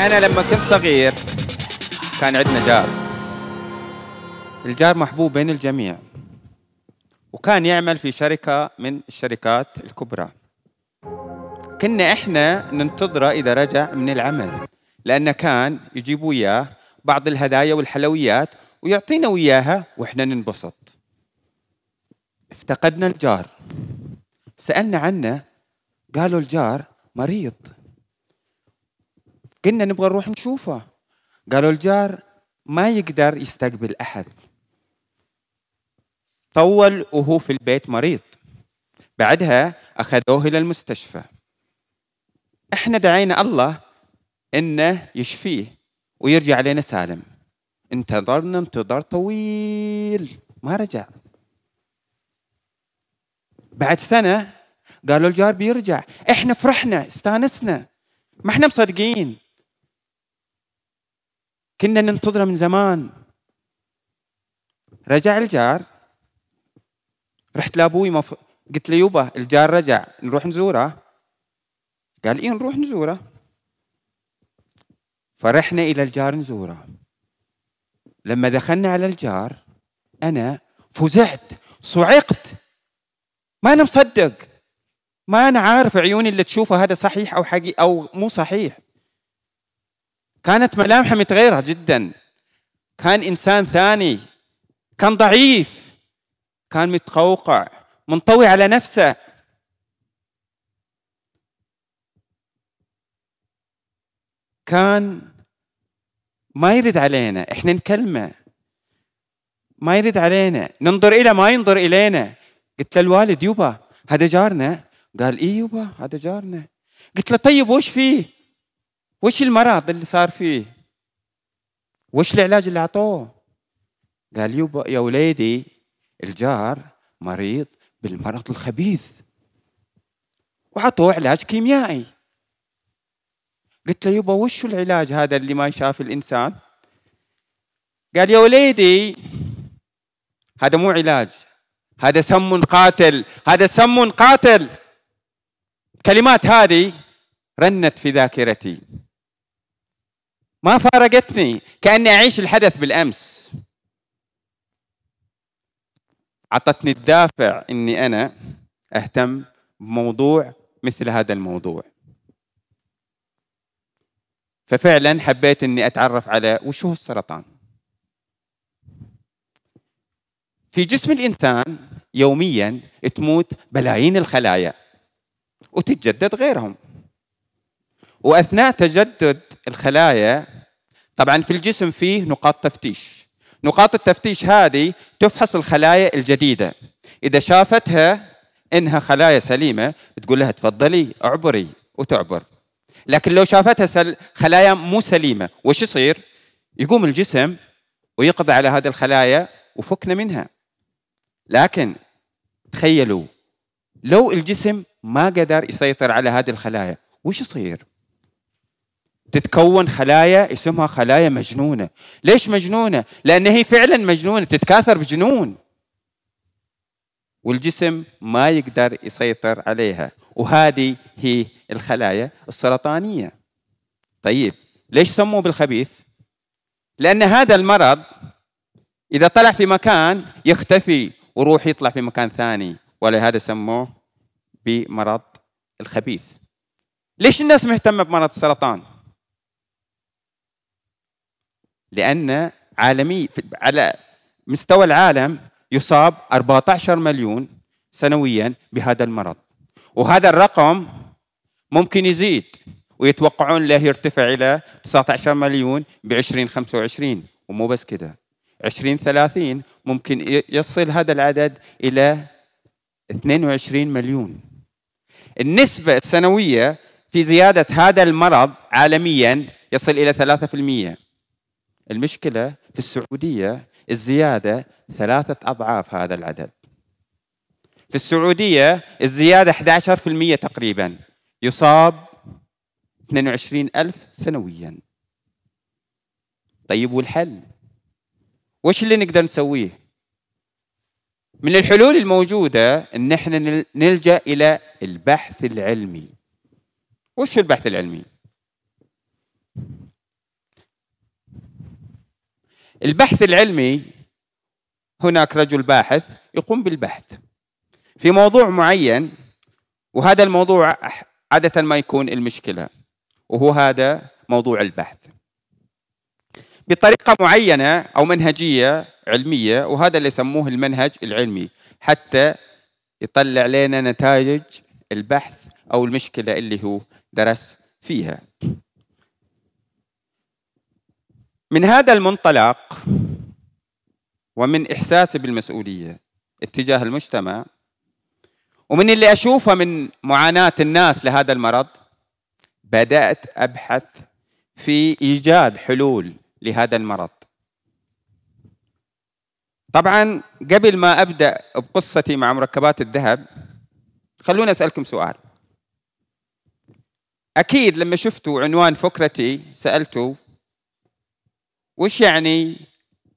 أنا لما كنت صغير كان عندنا جار الجار محبوب بين الجميع وكان يعمل في شركة من الشركات الكبرى كنا إحنا ننتظره إذا رجع من العمل لأنه كان يجيبوا إياه بعض الهدايا والحلويات ويعطينا وياها وإحنا ننبسط افتقدنا الجار سألنا عنه قالوا الجار مريض قلنا نبغى نروح نشوفه قالوا الجار ما يقدر يستقبل أحد طول وهو في البيت مريض بعدها أخذوه إلى المستشفى إحنا دعينا الله إنه يشفيه ويرجع علينا سالم انتظرنا انتظار طويل ما رجع بعد سنة قالوا الجار بيرجع احنا فرحنا استانسنا ما احنا مصدقين كنا ننتظره من زمان رجع الجار رحت لابوي مف... قلت له يوبا الجار رجع نروح نزوره قال إيه نروح نزوره فرحنا إلى الجار نزوره لما دخلنا على الجار أنا فزعت صعقت ما أنا مصدق ما أنا عارف عيوني اللي تشوفه هذا صحيح أو حقيقي أو مو صحيح كانت ملامحه متغيره جدا كان انسان ثاني كان ضعيف كان متقوقع منطوي على نفسه كان ما يرد علينا احنا نكلمه ما يرد علينا ننظر إلى ما ينظر إلينا قلت له الوالد يبا هذا جارنا قال اي يبا هذا جارنا قلت له طيب وش فيه وش المرض اللي صار فيه وش العلاج اللي اعطوه قال يبا يا وليدي الجار مريض بالمرض الخبيث وعطوه علاج كيميائي قلت له يبا وش العلاج هذا اللي ما يشاف الانسان قال يا وليدي هذا مو علاج هذا سم قاتل هذا سم قاتل كلمات هذه رنت في ذاكرتي ما فارقتني كأني أعيش الحدث بالأمس أعطتني الدافع أني أنا أهتم بموضوع مثل هذا الموضوع ففعلا حبيت أني أتعرف على وش هو السرطان في جسم الإنسان يوميا تموت بلايين الخلايا وتتجدد غيرهم واثناء تجدد الخلايا طبعا في الجسم فيه نقاط تفتيش نقاط التفتيش هذه تفحص الخلايا الجديده اذا شافتها انها خلايا سليمه تقول لها تفضلي اعبري وتعبر لكن لو شافتها سل... خلايا مو سليمه وش يصير يقوم الجسم ويقضي على هذه الخلايا وفكنا منها لكن تخيلوا لو الجسم ما قدر يسيطر على هذه الخلايا وش يصير تتكون خلايا اسمها خلايا مجنونه ليش مجنونه لان هي فعلا مجنونه تتكاثر بجنون والجسم ما يقدر يسيطر عليها وهذه هي الخلايا السرطانيه طيب ليش سموه بالخبيث لان هذا المرض اذا طلع في مكان يختفي وروح يطلع في مكان ثاني ولهذا سموه بمرض الخبيث ليش الناس مهتمه بمرض السرطان لأن عالمي على مستوى العالم يصاب 14 مليون سنويا بهذا المرض وهذا الرقم ممكن يزيد ويتوقعون له يرتفع إلى 19 مليون ب 2025 ومو بس كده 2030 ممكن يصل هذا العدد إلى 22 مليون النسبة السنوية في زيادة هذا المرض عالميا يصل إلى 3% المشكلة في السعودية الزيادة ثلاثة أضعاف هذا العدد في السعودية الزيادة 11% تقريبا يصاب 22 ألف سنويا طيب والحل وش اللي نقدر نسويه من الحلول الموجودة ان احنا نلجأ الى البحث العلمي وش البحث العلمي البحث العلمي هناك رجل باحث يقوم بالبحث في موضوع معين وهذا الموضوع عادة ما يكون المشكلة وهو هذا موضوع البحث بطريقة معينة أو منهجية علمية وهذا اللي يسموه المنهج العلمي حتى يطلع لنا نتائج البحث أو المشكلة اللي هو درس فيها من هذا المنطلق ومن إحساسي بالمسؤولية اتجاه المجتمع ومن اللي أشوفه من معاناة الناس لهذا المرض بدأت أبحث في إيجاد حلول لهذا المرض طبعا قبل ما أبدأ بقصتي مع مركبات الذهب خلوني أسألكم سؤال أكيد لما شفتوا عنوان فكرتي سألتوا وش يعني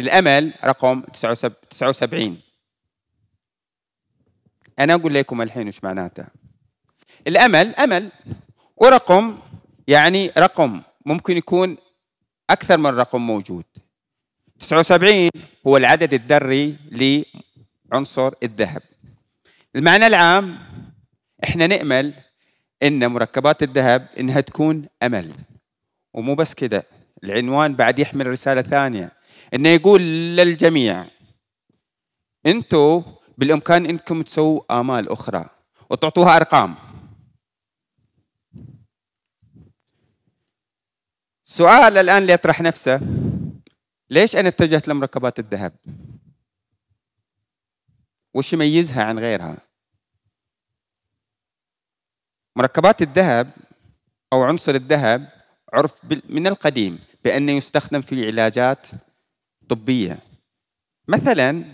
الأمل رقم 79 أنا أقول لكم الحين وش معناته الأمل أمل ورقم يعني رقم ممكن يكون أكثر من رقم موجود 79 هو العدد الذري لعنصر الذهب المعنى العام احنا نأمل ان مركبات الذهب انها تكون امل ومو بس كده العنوان بعد يحمل رسالة ثانية انه يقول للجميع انتم بالامكان انكم تسووا امال اخرى وتعطوها ارقام سؤال الان ليطرح نفسه ليش انا اتجهت لمركبات الذهب؟ وش يميزها عن غيرها؟ مركبات الذهب او عنصر الذهب عرف من القديم بأنه يستخدم في علاجات طبية مثلا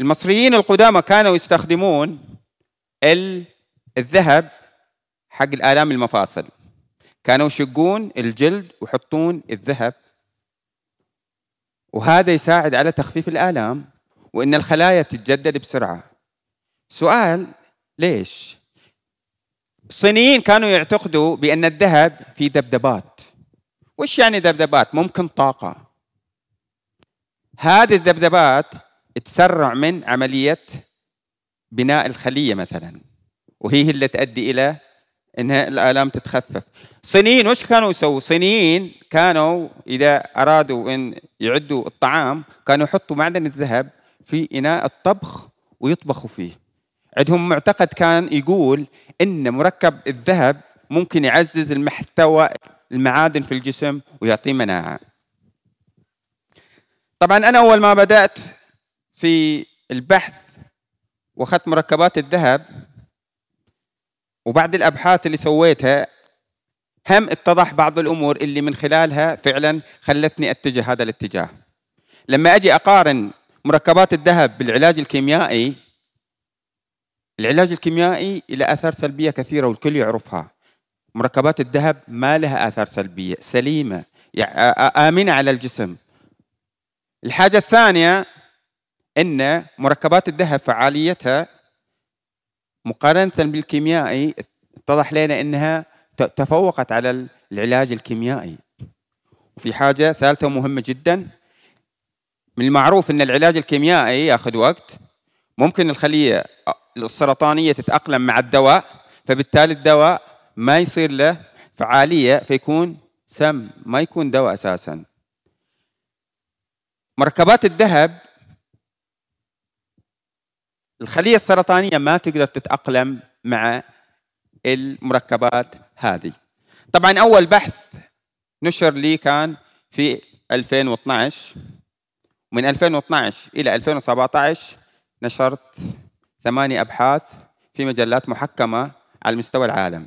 المصريين القدامى كانوا يستخدمون الذهب حق الآلام المفاصل كانوا يشقون الجلد ويحطون الذهب وهذا يساعد على تخفيف الآلام وإن الخلايا تتجدد بسرعة سؤال ليش؟ الصينيين كانوا يعتقدوا بأن الذهب في دبدبات وش يعني ذبذبات؟ ممكن طاقة هذه الذبذبات تسرع من عملية بناء الخلية مثلا وهي اللي تؤدي إلى انها الالام تتخفف صينيين وش كانوا يسووا صينيين كانوا اذا ارادوا ان يعدوا الطعام كانوا يحطوا معدن الذهب في اناء الطبخ ويطبخوا فيه عندهم معتقد كان يقول ان مركب الذهب ممكن يعزز المحتوى المعادن في الجسم ويعطيه مناعه طبعا انا اول ما بدات في البحث واخذت مركبات الذهب وبعد الابحاث اللي سويتها هم اتضح بعض الامور اللي من خلالها فعلا خلتني اتجه هذا الاتجاه لما اجي اقارن مركبات الذهب بالعلاج الكيميائي العلاج الكيميائي له اثار سلبيه كثيره والكل يعرفها مركبات الذهب ما لها آثار سلبية سليمة يعني آمنة على الجسم الحاجة الثانية أن مركبات الذهب فعاليتها مقارنة بالكيميائي اتضح لنا أنها تفوقت على العلاج الكيميائي وفي حاجة ثالثة مهمة جدا من المعروف أن العلاج الكيميائي يأخذ وقت ممكن الخلية السرطانية تتأقلم مع الدواء فبالتالي الدواء ما يصير له فعالية فيكون سم ما يكون دواء أساسا مركبات الذهب الخلية السرطانية ما تقدر تتأقلم مع المركبات هذه طبعا أول بحث نشر لي كان في 2012 من 2012 إلى 2017 نشرت ثمانية أبحاث في مجلات محكمة على مستوى العالم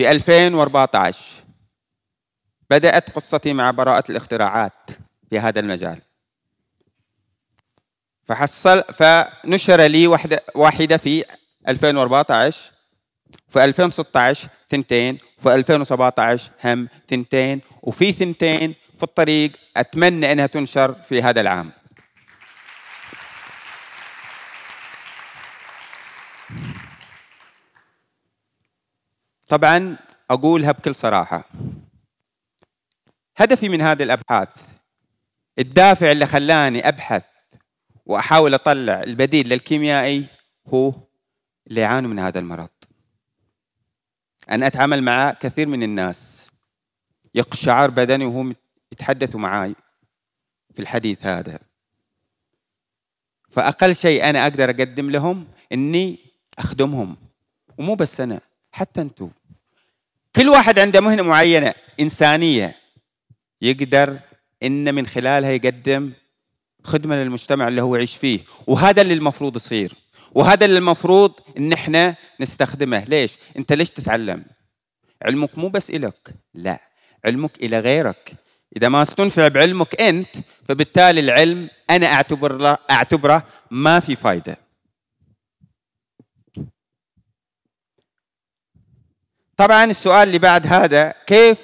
في 2014 بدأت قصتي مع براءة الاختراعات في هذا المجال فحصل فنشر لي واحدة, واحدة في 2014 في 2016 ثنتين في 2017 هم ثنتين وفي ثنتين في الطريق أتمنى أنها تنشر في هذا العام طبعا اقولها بكل صراحه هدفي من هذه الابحاث الدافع اللي خلاني ابحث واحاول اطلع البديل للكيميائي هو اللي يعانوا من هذا المرض ان اتعامل مع كثير من الناس يقشعر بدني وهم يتحدثوا معي في الحديث هذا فاقل شيء انا اقدر اقدم لهم اني اخدمهم ومو بس انا حتى انتم كل واحد عنده مهنة معينة إنسانية يقدر إن من خلالها يقدم خدمة للمجتمع اللي هو يعيش فيه وهذا اللي المفروض يصير وهذا اللي المفروض إن إحنا نستخدمه ليش؟ أنت ليش تتعلم؟ علمك مو بس إلك لا علمك إلى غيرك إذا ما استنفع بعلمك أنت فبالتالي العلم أنا أعتبره أعتبره ما في فايدة طبعا السؤال اللي بعد هذا كيف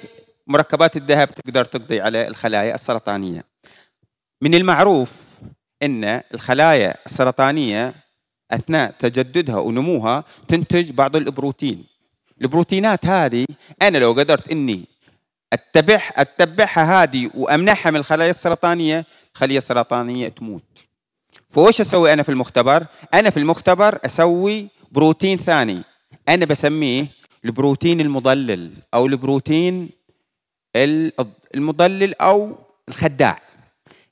مركبات الذهب تقدر تقضي على الخلايا السرطانية من المعروف أن الخلايا السرطانية أثناء تجددها ونموها تنتج بعض البروتين البروتينات هذه أنا لو قدرت أني أتبع أتبعها هذه وأمنحها من الخلايا السرطانية الخلية السرطانية تموت فوش أسوي أنا في المختبر؟ أنا في المختبر أسوي بروتين ثاني أنا بسميه البروتين المضلل او البروتين المضلل او الخداع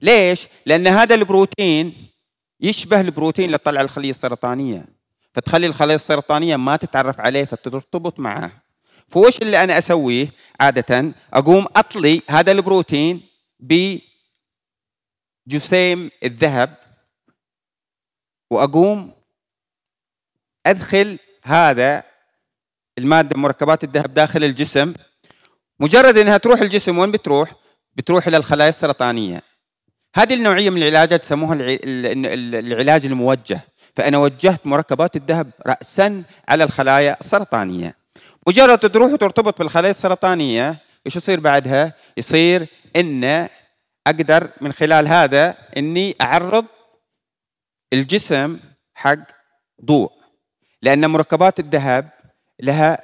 ليش؟ لان هذا البروتين يشبه البروتين اللي طلع الخليه السرطانيه فتخلي الخليه السرطانيه ما تتعرف عليه فترتبط معه فوش اللي انا اسويه عاده اقوم اطلي هذا البروتين بجسيم الذهب واقوم ادخل هذا الماده مركبات الذهب داخل الجسم مجرد انها تروح الجسم وين بتروح؟ بتروح الى الخلايا السرطانيه. هذه النوعيه من العلاجات يسموها العلاج الموجه، فانا وجهت مركبات الذهب راسا على الخلايا السرطانيه. مجرد تروح وترتبط بالخلايا السرطانيه، ايش يصير بعدها؟ يصير ان اقدر من خلال هذا اني اعرض الجسم حق ضوء لان مركبات الذهب لها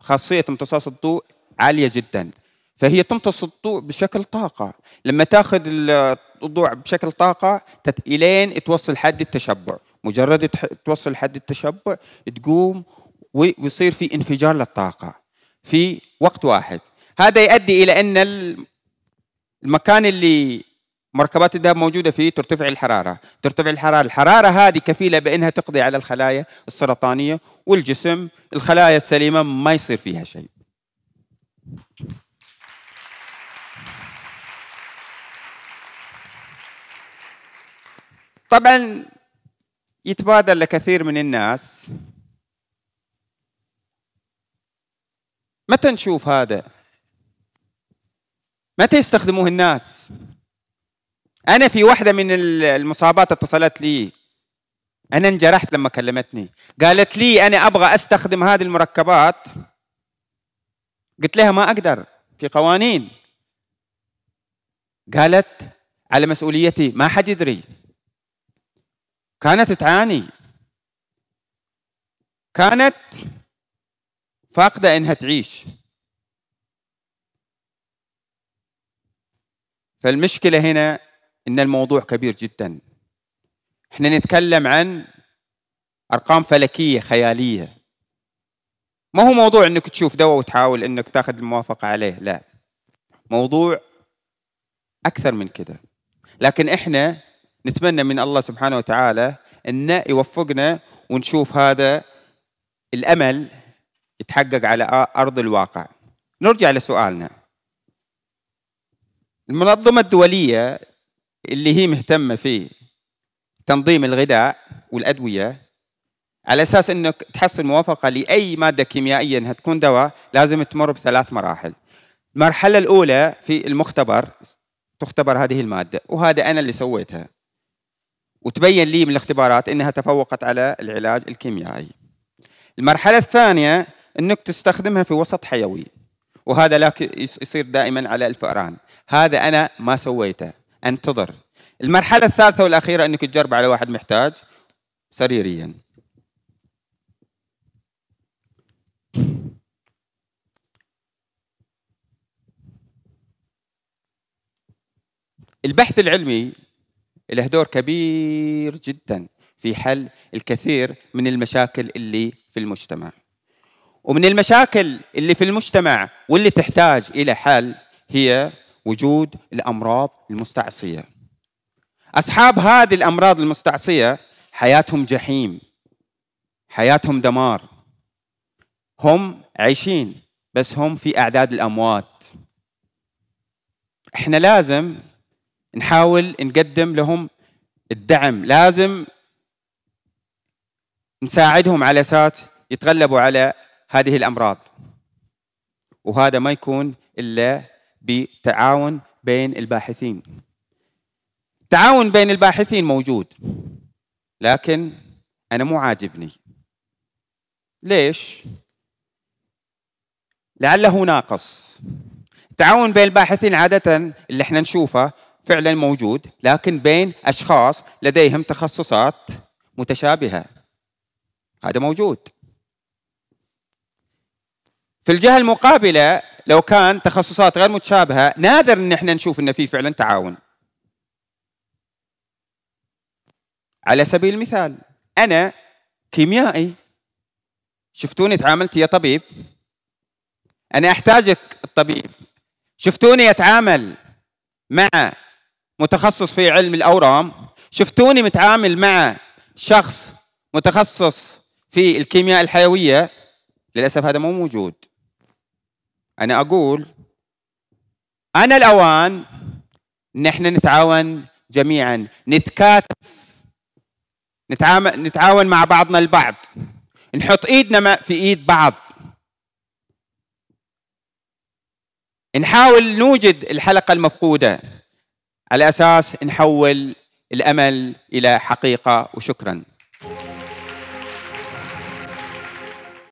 خاصية امتصاص الضوء عالية جدا فهي تمتص الضوء بشكل طاقة لما تاخذ الضوء بشكل طاقة إلين توصل حد التشبع مجرد توصل حد التشبع تقوم ويصير في انفجار للطاقة في وقت واحد هذا يؤدي إلى أن المكان اللي مركبات الذهب موجوده فيه ترتفع الحراره، ترتفع الحراره، الحراره هذه كفيله بانها تقضي على الخلايا السرطانيه والجسم، الخلايا السليمه ما يصير فيها شيء. طبعا يتبادر لكثير من الناس متى نشوف هذا؟ متى يستخدموه الناس؟ انا في واحده من المصابات اتصلت لي انا انجرحت لما كلمتني قالت لي انا ابغى استخدم هذه المركبات قلت لها ما اقدر في قوانين قالت على مسؤوليتي ما حد يدري كانت تعاني كانت فاقدة إنها تعيش فالمشكلة هنا ان الموضوع كبير جدا احنا نتكلم عن ارقام فلكيه خياليه ما هو موضوع انك تشوف دواء وتحاول انك تاخذ الموافقه عليه لا موضوع اكثر من كذا لكن احنا نتمنى من الله سبحانه وتعالى ان يوفقنا ونشوف هذا الامل يتحقق على ارض الواقع نرجع لسؤالنا المنظمه الدوليه اللي هي مهتمه في تنظيم الغذاء والادويه على اساس انك تحصل موافقه لاي ماده كيميائيه انها تكون دواء لازم تمر بثلاث مراحل. المرحله الاولى في المختبر تختبر هذه الماده وهذا انا اللي سويتها. وتبين لي من الاختبارات انها تفوقت على العلاج الكيميائي. المرحله الثانيه انك تستخدمها في وسط حيوي وهذا لك يصير دائما على الفئران. هذا انا ما سويته. انتظر المرحلة الثالثة والأخيرة أنك تجرب على واحد محتاج سريريا البحث العلمي له دور كبير جدا في حل الكثير من المشاكل اللي في المجتمع ومن المشاكل اللي في المجتمع واللي تحتاج إلى حل هي وجود الامراض المستعصيه. اصحاب هذه الامراض المستعصيه حياتهم جحيم. حياتهم دمار. هم عايشين بس هم في اعداد الاموات. احنا لازم نحاول نقدم لهم الدعم، لازم نساعدهم على اساس يتغلبوا على هذه الامراض. وهذا ما يكون الا بتعاون بين الباحثين تعاون بين الباحثين موجود لكن أنا مو عاجبني ليش؟ لعله ناقص التعاون بين الباحثين عادة اللي احنا نشوفه فعلا موجود لكن بين أشخاص لديهم تخصصات متشابهة هذا موجود في الجهة المقابلة لو كان تخصصات غير متشابهه نادر ان احنا نشوف ان في فعلا تعاون على سبيل المثال انا كيميائي شفتوني تعاملت يا طبيب انا احتاجك الطبيب شفتوني اتعامل مع متخصص في علم الاورام شفتوني متعامل مع شخص متخصص في الكيمياء الحيويه للاسف هذا مو موجود أنا أقول أنا الأوان نحن نتعاون جميعا نتكاتف نتعاون نتعاون مع بعضنا البعض نحط ايدنا في ايد بعض نحاول نوجد الحلقه المفقوده على اساس نحول الامل الى حقيقه وشكرا